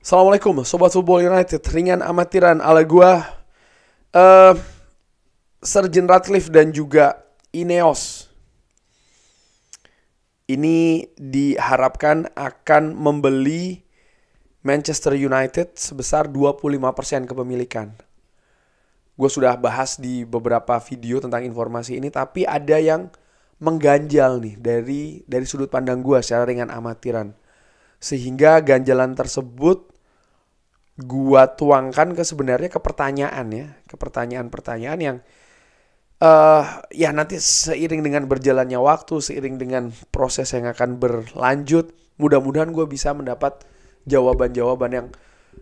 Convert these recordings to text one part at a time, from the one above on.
Assalamualaikum Sobat Football United Ringan amatiran ala gue, uh, Sergeant Ratcliffe dan juga Ineos Ini diharapkan akan membeli Manchester United sebesar 25% kepemilikan Gue sudah bahas di beberapa video tentang informasi ini Tapi ada yang mengganjal nih dari dari sudut pandang gue secara ringan amatiran sehingga ganjalan tersebut gua tuangkan ke sebenarnya ke pertanyaan ya, ke pertanyaan-pertanyaan yang uh, ya nanti seiring dengan berjalannya waktu, seiring dengan proses yang akan berlanjut, mudah-mudahan gua bisa mendapat jawaban-jawaban yang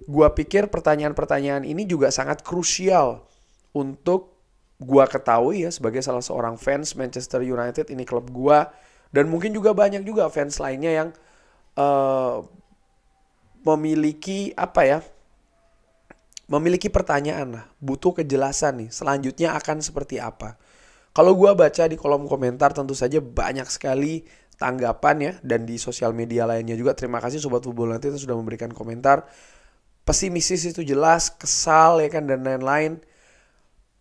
gua pikir pertanyaan-pertanyaan ini juga sangat krusial untuk gua ketahui ya sebagai salah seorang fans Manchester United ini klub gua dan mungkin juga banyak juga fans lainnya yang uh, memiliki apa ya? Memiliki pertanyaan lah, butuh kejelasan nih. Selanjutnya akan seperti apa? Kalau gue baca di kolom komentar tentu saja banyak sekali tanggapan ya dan di sosial media lainnya juga. Terima kasih sobat football nanti sudah memberikan komentar. pesimisis itu jelas, kesal ya kan dan lain-lain.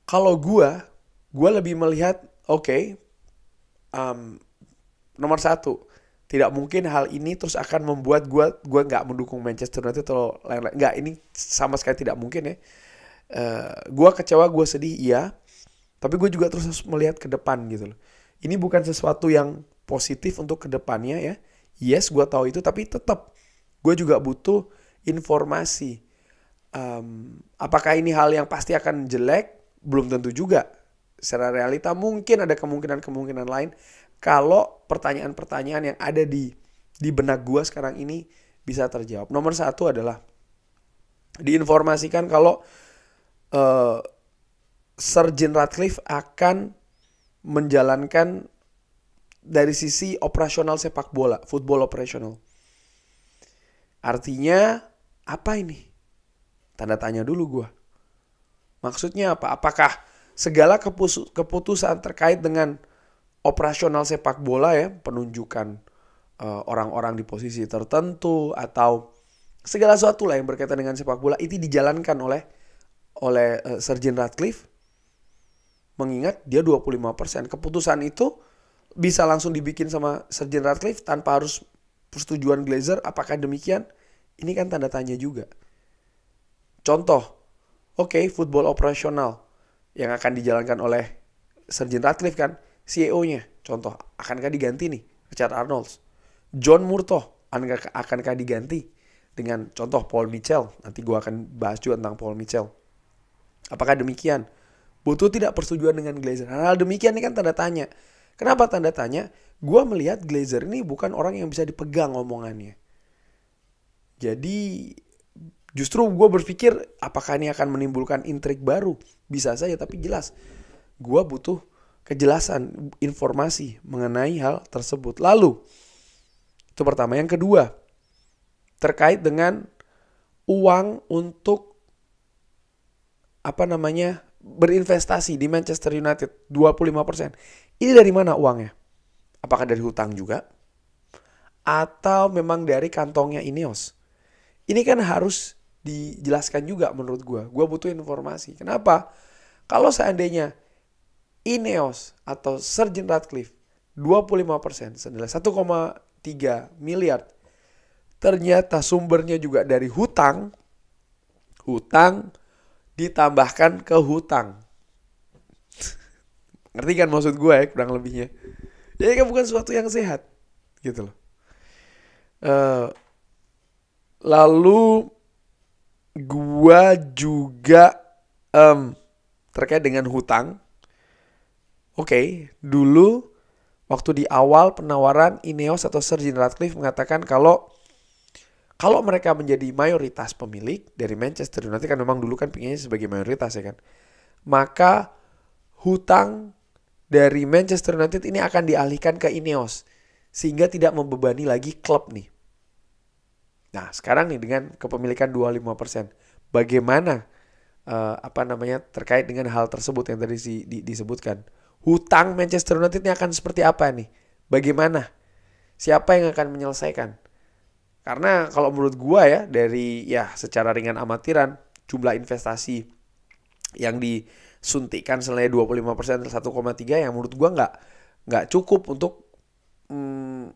Kalau gue, gue lebih melihat oke, okay, um, nomor satu tidak mungkin hal ini terus akan membuat gue gue nggak mendukung Manchester United atau lain-lain nggak ini sama sekali tidak mungkin ya uh, eh, gue kecewa gue sedih iya tapi gue juga terus harus melihat ke depan gitu loh ini bukan sesuatu yang positif untuk kedepannya ya yes gue tahu itu tapi tetap gue juga butuh informasi um, apakah ini hal yang pasti akan jelek belum tentu juga secara realita mungkin ada kemungkinan-kemungkinan lain kalau pertanyaan-pertanyaan yang ada di di benak gua sekarang ini bisa terjawab. Nomor satu adalah diinformasikan kalau uh, eh, Jean Ratcliffe akan menjalankan dari sisi operasional sepak bola, football operational. Artinya apa ini? Tanda tanya dulu gua. Maksudnya apa? Apakah segala keputusan terkait dengan operasional sepak bola ya, penunjukan eh, orang-orang uh, di posisi tertentu atau segala sesuatu lah yang berkaitan dengan sepak bola itu dijalankan oleh oleh uh, eh, Sergeant Radcliffe mengingat dia 25%. Keputusan itu bisa langsung dibikin sama Sergeant Radcliffe tanpa harus persetujuan Glazer. Apakah demikian? Ini kan tanda tanya juga. Contoh, oke, okay, football operasional yang akan dijalankan oleh Sergeant Radcliffe kan CEO-nya. Contoh, akankah diganti nih Richard Arnold? John Murtoh akankah diganti dengan contoh Paul Mitchell? Nanti gue akan bahas juga tentang Paul Mitchell. Apakah demikian? Butuh tidak persetujuan dengan Glazer. Hal, -hal demikian ini kan tanda tanya. Kenapa tanda tanya? Gue melihat Glazer ini bukan orang yang bisa dipegang omongannya. Jadi justru gue berpikir apakah ini akan menimbulkan intrik baru? Bisa saja tapi jelas gue butuh kejelasan informasi mengenai hal tersebut. Lalu, itu pertama. Yang kedua, terkait dengan uang untuk apa namanya berinvestasi di Manchester United 25%. Ini dari mana uangnya? Apakah dari hutang juga? Atau memang dari kantongnya Ineos? Ini kan harus dijelaskan juga menurut gue. Gue butuh informasi. Kenapa? Kalau seandainya Ineos atau Sergeant Radcliffe 25% senilai 1,3 miliar. Ternyata sumbernya juga dari hutang. Hutang ditambahkan ke hutang. Ngerti kan maksud gue ya kurang lebihnya. Jadi kan bukan sesuatu yang sehat gitu loh. Uh, lalu gue juga um, terkait dengan hutang Oke, okay, dulu waktu di awal penawaran Ineos atau Sir Jim Ratcliffe mengatakan kalau kalau mereka menjadi mayoritas pemilik dari Manchester United kan memang dulu kan pinginnya sebagai mayoritas ya kan. Maka hutang dari Manchester United ini akan dialihkan ke Ineos sehingga tidak membebani lagi klub nih. Nah, sekarang nih dengan kepemilikan 25%, bagaimana uh, apa namanya terkait dengan hal tersebut yang tadi si, di, disebutkan? hutang Manchester United ini akan seperti apa nih? Bagaimana? Siapa yang akan menyelesaikan? Karena kalau menurut gua ya dari ya secara ringan amatiran jumlah investasi yang disuntikan senilai 25% 1,3 yang menurut gua nggak nggak cukup untuk mm,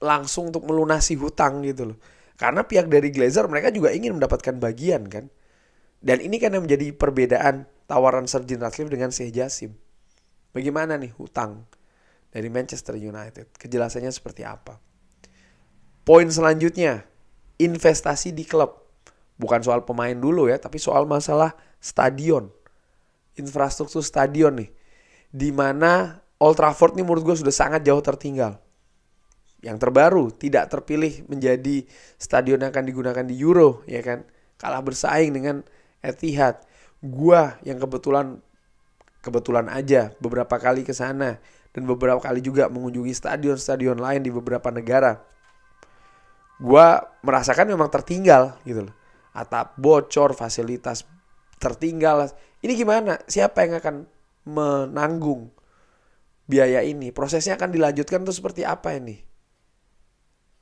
langsung untuk melunasi hutang gitu loh. Karena pihak dari Glazer mereka juga ingin mendapatkan bagian kan. Dan ini kan yang menjadi perbedaan tawaran Sergin Ratcliffe dengan Sheikh Jasim. Bagaimana nih hutang dari Manchester United? Kejelasannya seperti apa? Poin selanjutnya, investasi di klub. Bukan soal pemain dulu ya, tapi soal masalah stadion. Infrastruktur stadion nih. Di mana Old Trafford nih menurut gue sudah sangat jauh tertinggal. Yang terbaru tidak terpilih menjadi stadion yang akan digunakan di Euro, ya kan? Kalah bersaing dengan Etihad. Gua yang kebetulan kebetulan aja beberapa kali ke sana dan beberapa kali juga mengunjungi stadion-stadion lain di beberapa negara. Gua merasakan memang tertinggal gitu loh. Atap bocor, fasilitas tertinggal. Ini gimana? Siapa yang akan menanggung biaya ini? Prosesnya akan dilanjutkan tuh seperti apa ini?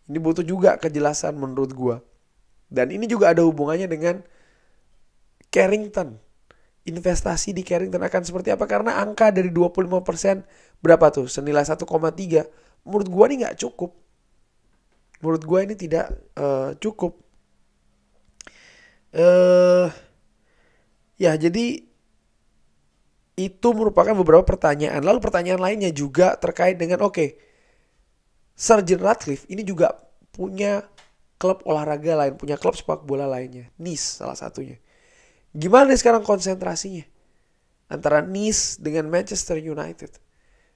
Ini butuh juga kejelasan menurut gua. Dan ini juga ada hubungannya dengan Carrington investasi di Carrington akan seperti apa karena angka dari 25% berapa tuh senilai 1,3 menurut gua ini nggak cukup menurut gua ini tidak uh, cukup eh uh, ya jadi itu merupakan beberapa pertanyaan lalu pertanyaan lainnya juga terkait dengan oke okay, Sergeant Ratcliffe ini juga punya klub olahraga lain punya klub sepak bola lainnya Nice salah satunya Gimana sekarang konsentrasinya? Antara Nice dengan Manchester United.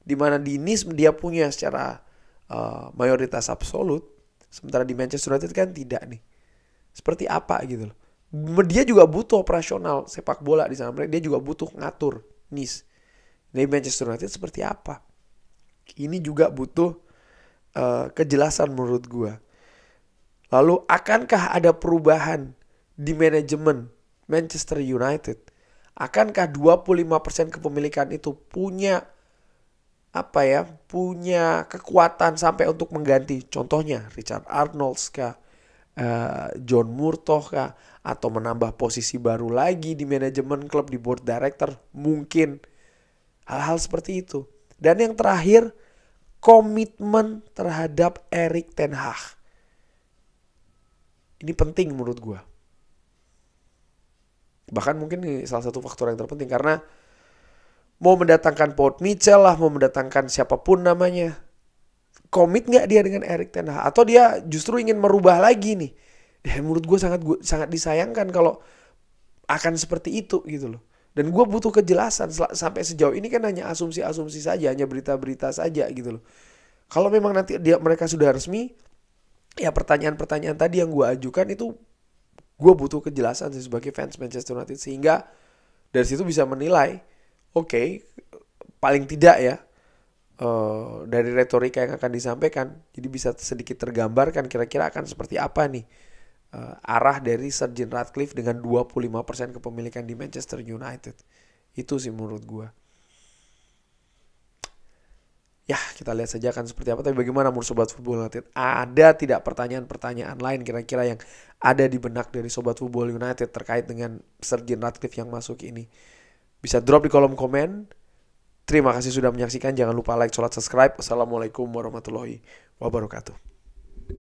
Di mana di Nice dia punya secara uh, mayoritas absolut. Sementara di Manchester United kan tidak nih. Seperti apa gitu loh. Dia juga butuh operasional sepak bola di sana. Dia juga butuh ngatur Nice. Nah, Dari Manchester United seperti apa? Ini juga butuh uh, kejelasan menurut gua. Lalu akankah ada perubahan di manajemen Manchester United. Akankah 25% kepemilikan itu punya apa ya, punya kekuatan sampai untuk mengganti contohnya Richard Arnold kah, uh, John Murtoh kah atau menambah posisi baru lagi di manajemen klub di board director mungkin hal-hal seperti itu. Dan yang terakhir komitmen terhadap Erik Ten Hag. Ini penting menurut gue bahkan mungkin ini salah satu faktor yang terpenting karena mau mendatangkan Paul Mitchell lah, mau mendatangkan siapapun namanya, komit nggak dia dengan Erik Ten Hag atau dia justru ingin merubah lagi nih? Dan ya, menurut gue sangat gua, sangat disayangkan kalau akan seperti itu gitu loh. Dan gue butuh kejelasan sampai sejauh ini kan hanya asumsi-asumsi saja, hanya berita-berita saja gitu loh. Kalau memang nanti dia mereka sudah resmi, ya pertanyaan-pertanyaan tadi yang gue ajukan itu gue butuh kejelasan sih sebagai fans Manchester United sehingga dari situ bisa menilai oke okay, paling tidak ya uh, dari retorika yang akan disampaikan jadi bisa sedikit tergambarkan kira-kira akan seperti apa nih uh, arah dari Sir Jim Ratcliffe dengan 25% kepemilikan di Manchester United itu sih menurut gue ya kita lihat saja akan seperti apa. Tapi bagaimana menurut Sobat Football United? Ada tidak pertanyaan-pertanyaan lain kira-kira yang ada di benak dari Sobat Football United terkait dengan Sergin Ratcliffe yang masuk ini? Bisa drop di kolom komen. Terima kasih sudah menyaksikan. Jangan lupa like, sholat, subscribe. Assalamualaikum warahmatullahi wabarakatuh.